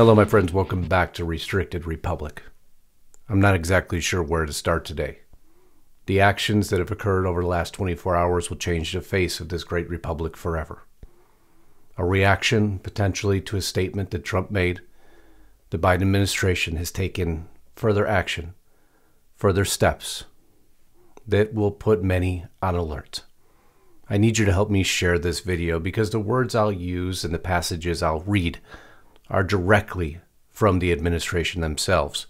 Hello, my friends. Welcome back to Restricted Republic. I'm not exactly sure where to start today. The actions that have occurred over the last 24 hours will change the face of this great republic forever. A reaction, potentially, to a statement that Trump made, the Biden administration has taken further action, further steps that will put many on alert. I need you to help me share this video because the words I'll use and the passages I'll read are directly from the administration themselves.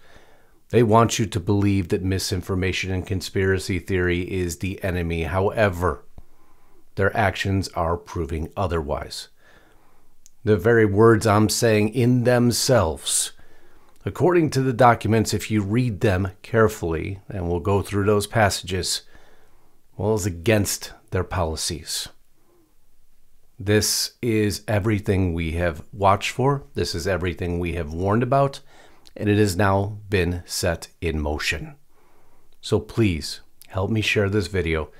They want you to believe that misinformation and conspiracy theory is the enemy. However, their actions are proving otherwise. The very words I'm saying in themselves, according to the documents, if you read them carefully, and we'll go through those passages, well, is against their policies. This is everything we have watched for. This is everything we have warned about. And it has now been set in motion. So please help me share this video.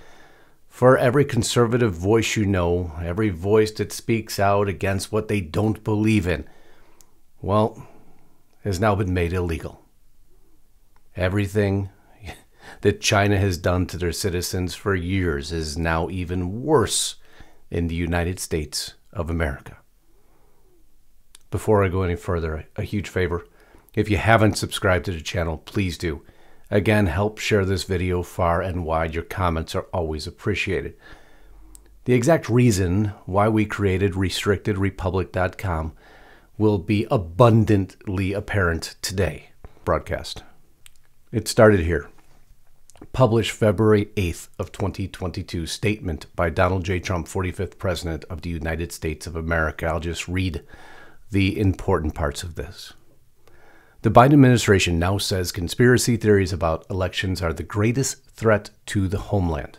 For every conservative voice you know, every voice that speaks out against what they don't believe in, well, has now been made illegal. Everything that China has done to their citizens for years is now even worse in the United States of America. Before I go any further, a huge favor. If you haven't subscribed to the channel, please do. Again, help share this video far and wide. Your comments are always appreciated. The exact reason why we created restrictedrepublic.com will be abundantly apparent today broadcast. It started here published February 8th of 2022 statement by Donald J. Trump, 45th President of the United States of America. I'll just read the important parts of this. The Biden administration now says conspiracy theories about elections are the greatest threat to the homeland.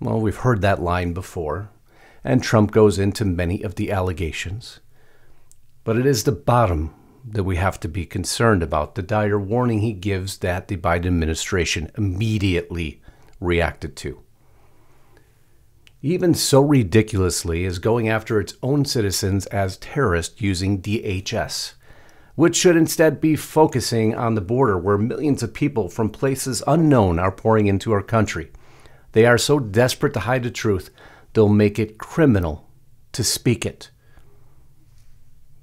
Well, we've heard that line before, and Trump goes into many of the allegations. But it is the bottom that we have to be concerned about. The dire warning he gives that the Biden administration immediately reacted to. Even so ridiculously as going after its own citizens as terrorists using DHS, which should instead be focusing on the border where millions of people from places unknown are pouring into our country. They are so desperate to hide the truth, they'll make it criminal to speak it.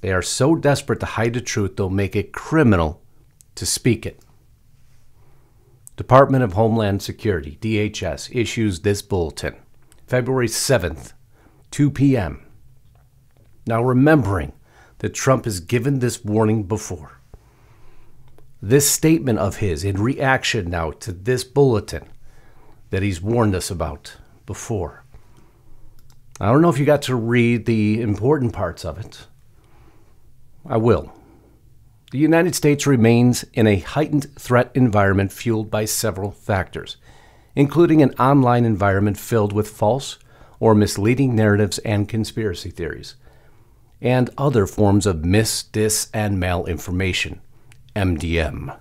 They are so desperate to hide the truth, they'll make it criminal to speak it. Department of Homeland Security, DHS, issues this bulletin February 7th, 2 p.m. Now, remembering that Trump has given this warning before, this statement of his in reaction now to this bulletin that he's warned us about before. I don't know if you got to read the important parts of it. I will. The United States remains in a heightened threat environment fueled by several factors, including an online environment filled with false or misleading narratives and conspiracy theories, and other forms of mis, dis, and malinformation, MDM,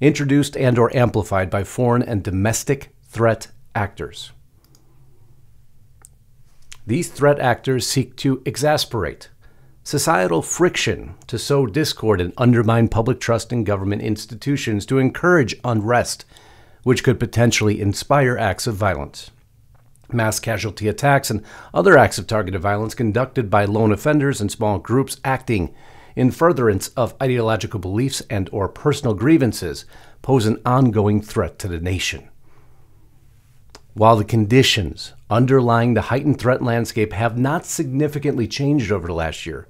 introduced and or amplified by foreign and domestic threat actors. These threat actors seek to exasperate, societal friction to sow discord and undermine public trust in government institutions to encourage unrest, which could potentially inspire acts of violence. Mass casualty attacks and other acts of targeted violence conducted by lone offenders and small groups acting in furtherance of ideological beliefs and or personal grievances pose an ongoing threat to the nation. While the conditions underlying the heightened threat landscape have not significantly changed over the last year,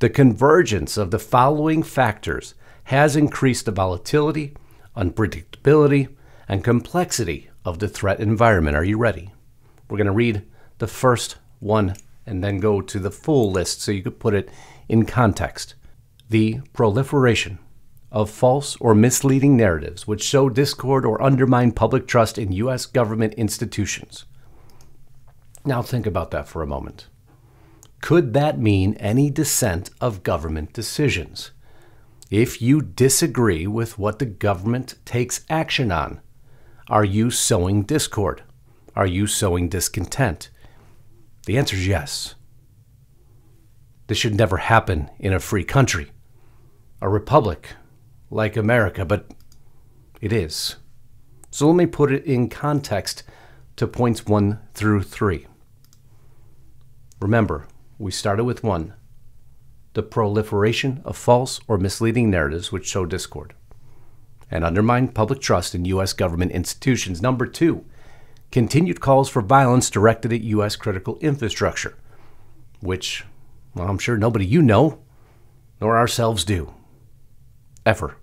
the convergence of the following factors has increased the volatility, unpredictability, and complexity of the threat environment. Are you ready? We're going to read the first one and then go to the full list so you could put it in context. The proliferation of false or misleading narratives which sow discord or undermine public trust in U.S. government institutions. Now think about that for a moment could that mean any dissent of government decisions? If you disagree with what the government takes action on, are you sowing discord? Are you sowing discontent? The answer is yes. This should never happen in a free country, a republic like America, but it is. So let me put it in context to points one through three. Remember, we started with one the proliferation of false or misleading narratives which sow discord and undermine public trust in U.S. government institutions. Number two, continued calls for violence directed at U.S. critical infrastructure, which well, I'm sure nobody you know nor ourselves do. Ever.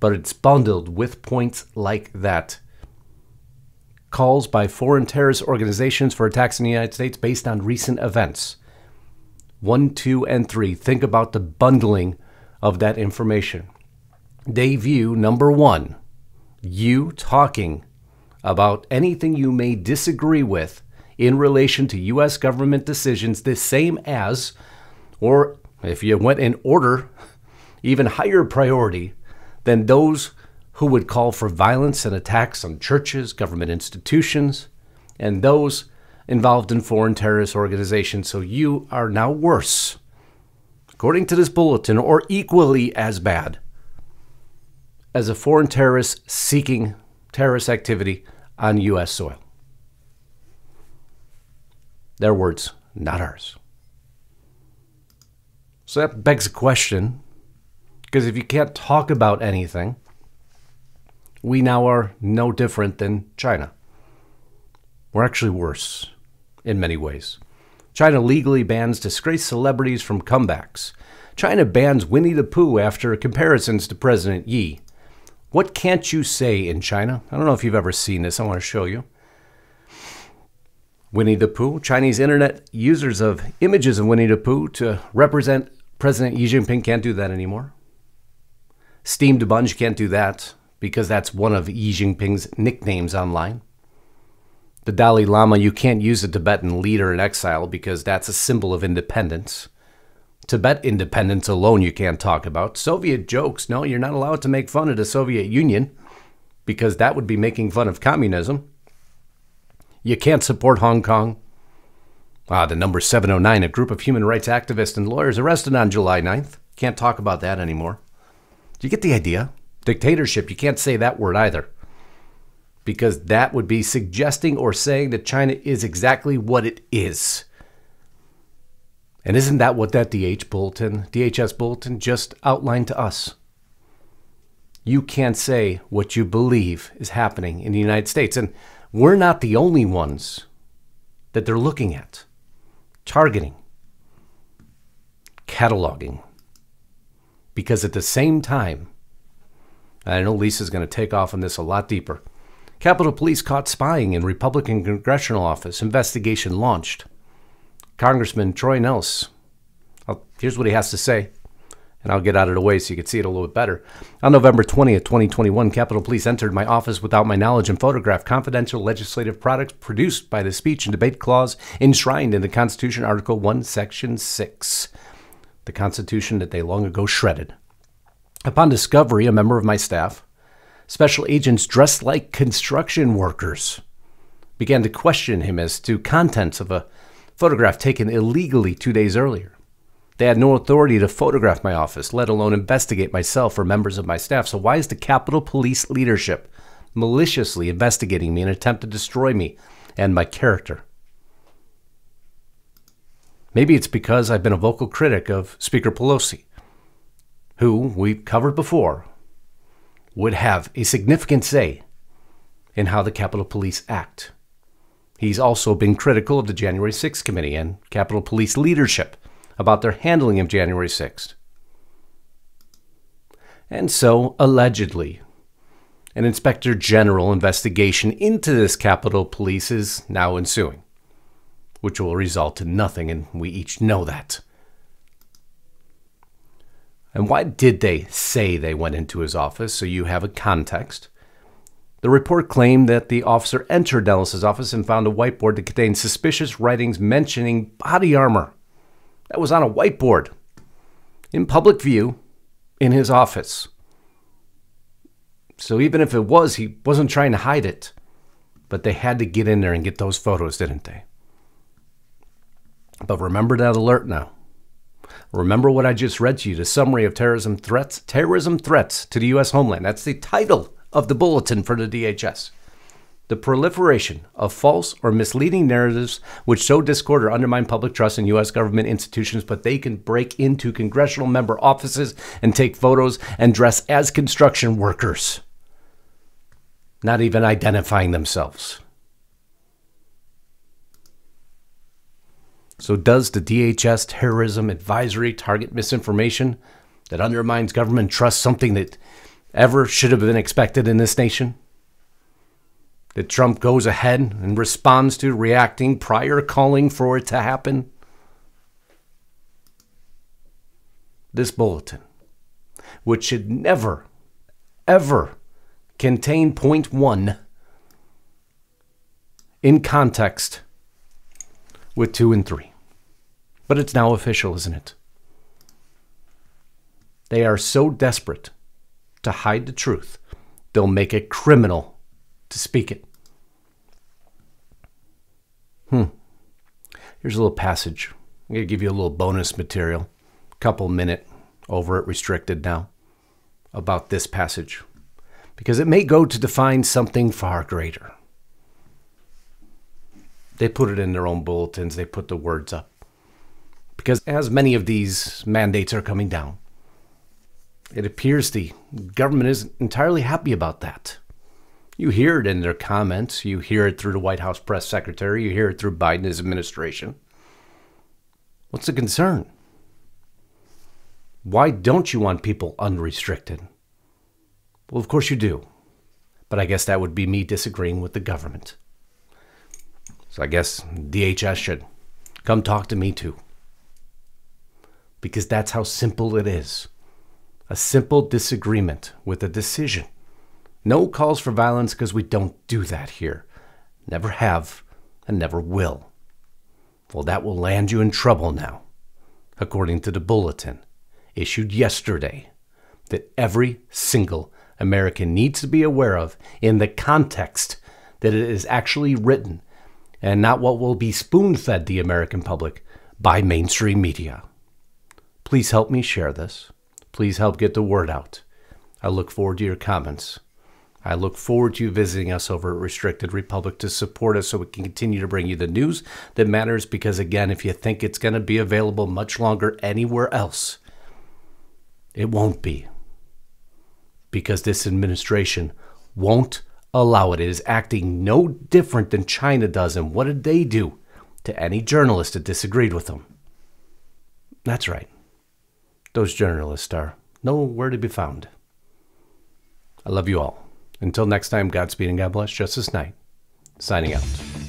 But it's bundled with points like that. Calls by foreign terrorist organizations for attacks in the United States based on recent events 1, 2, and 3, think about the bundling of that information. They view number one, you talking about anything you may disagree with in relation to U.S. government decisions, the same as, or if you went in order, even higher priority than those who would call for violence and attacks on churches, government institutions, and those involved in foreign terrorist organizations, so you are now worse, according to this bulletin, or equally as bad as a foreign terrorist seeking terrorist activity on U.S. soil. Their words, not ours. So that begs a question, because if you can't talk about anything, we now are no different than China. We're actually worse in many ways. China legally bans disgraced celebrities from comebacks. China bans Winnie the Pooh after comparisons to President Yi. What can't you say in China? I don't know if you've ever seen this. I want to show you. Winnie the Pooh. Chinese internet users of images of Winnie the Pooh to represent President Xi Jinping can't do that anymore. Steamed Bunge can't do that because that's one of Xi Jinping's nicknames online the Dalai Lama, you can't use a Tibetan leader in exile because that's a symbol of independence. Tibet independence alone you can't talk about. Soviet jokes, no, you're not allowed to make fun of the Soviet Union because that would be making fun of communism. You can't support Hong Kong. Ah, the number 709, a group of human rights activists and lawyers arrested on July 9th. Can't talk about that anymore. Do you get the idea? Dictatorship, you can't say that word either because that would be suggesting or saying that China is exactly what it is. And isn't that what that DH bulletin, DHS bulletin just outlined to us? You can't say what you believe is happening in the United States. And we're not the only ones that they're looking at, targeting, cataloging. Because at the same time, I know Lisa's going to take off on this a lot deeper Capitol Police caught spying in Republican congressional office. Investigation launched. Congressman Troy Nels. here's what he has to say, and I'll get out of the way so you can see it a little bit better. On November 20th, 2021, Capitol Police entered my office without my knowledge and photographed confidential legislative products produced by the speech and debate clause enshrined in the Constitution, Article 1, Section 6, the Constitution that they long ago shredded. Upon discovery, a member of my staff, Special agents dressed like construction workers began to question him as to contents of a photograph taken illegally two days earlier. They had no authority to photograph my office, let alone investigate myself or members of my staff. So why is the Capitol Police leadership maliciously investigating me in an attempt to destroy me and my character? Maybe it's because I've been a vocal critic of Speaker Pelosi, who we've covered before, would have a significant say in how the Capitol Police act. He's also been critical of the January 6th committee and Capitol Police leadership about their handling of January 6th. And so, allegedly, an inspector general investigation into this Capitol Police is now ensuing, which will result in nothing, and we each know that. And why did they say they went into his office? So you have a context. The report claimed that the officer entered Ellis's office and found a whiteboard that contained suspicious writings mentioning body armor. That was on a whiteboard in public view in his office. So even if it was, he wasn't trying to hide it. But they had to get in there and get those photos, didn't they? But remember that alert now. Remember what I just read to you, the summary of terrorism threats, terrorism threats to the US homeland. That's the title of the bulletin for the DHS. The proliferation of false or misleading narratives which sow discord or undermine public trust in U.S. government institutions, but they can break into congressional member offices and take photos and dress as construction workers, not even identifying themselves. So, does the DHS terrorism advisory target misinformation that undermines government trust something that ever should have been expected in this nation? That Trump goes ahead and responds to, reacting prior calling for it to happen? This bulletin, which should never, ever contain point one in context with 2 and 3. But it's now official, isn't it? They are so desperate to hide the truth, they'll make it criminal to speak it. Hmm. Here's a little passage. I'm going to give you a little bonus material, couple minute over it restricted now, about this passage, because it may go to define something far greater. They put it in their own bulletins, they put the words up. Because as many of these mandates are coming down, it appears the government isn't entirely happy about that. You hear it in their comments, you hear it through the White House press secretary, you hear it through Biden's administration. What's the concern? Why don't you want people unrestricted? Well, of course you do. But I guess that would be me disagreeing with the government. So I guess DHS should come talk to me too. Because that's how simple it is a simple disagreement with a decision. No calls for violence because we don't do that here. Never have and never will. Well, that will land you in trouble now, according to the bulletin issued yesterday that every single American needs to be aware of in the context that it is actually written and not what will be spoon fed the American public by mainstream media. Please help me share this. Please help get the word out. I look forward to your comments. I look forward to you visiting us over at Restricted Republic to support us so we can continue to bring you the news that matters. Because, again, if you think it's going to be available much longer anywhere else, it won't be. Because this administration won't allow it. It is acting no different than China does. And what did they do to any journalist that disagreed with them? That's right. Those journalists are nowhere to be found. I love you all. Until next time, Godspeed and God bless. Justice Knight, signing out.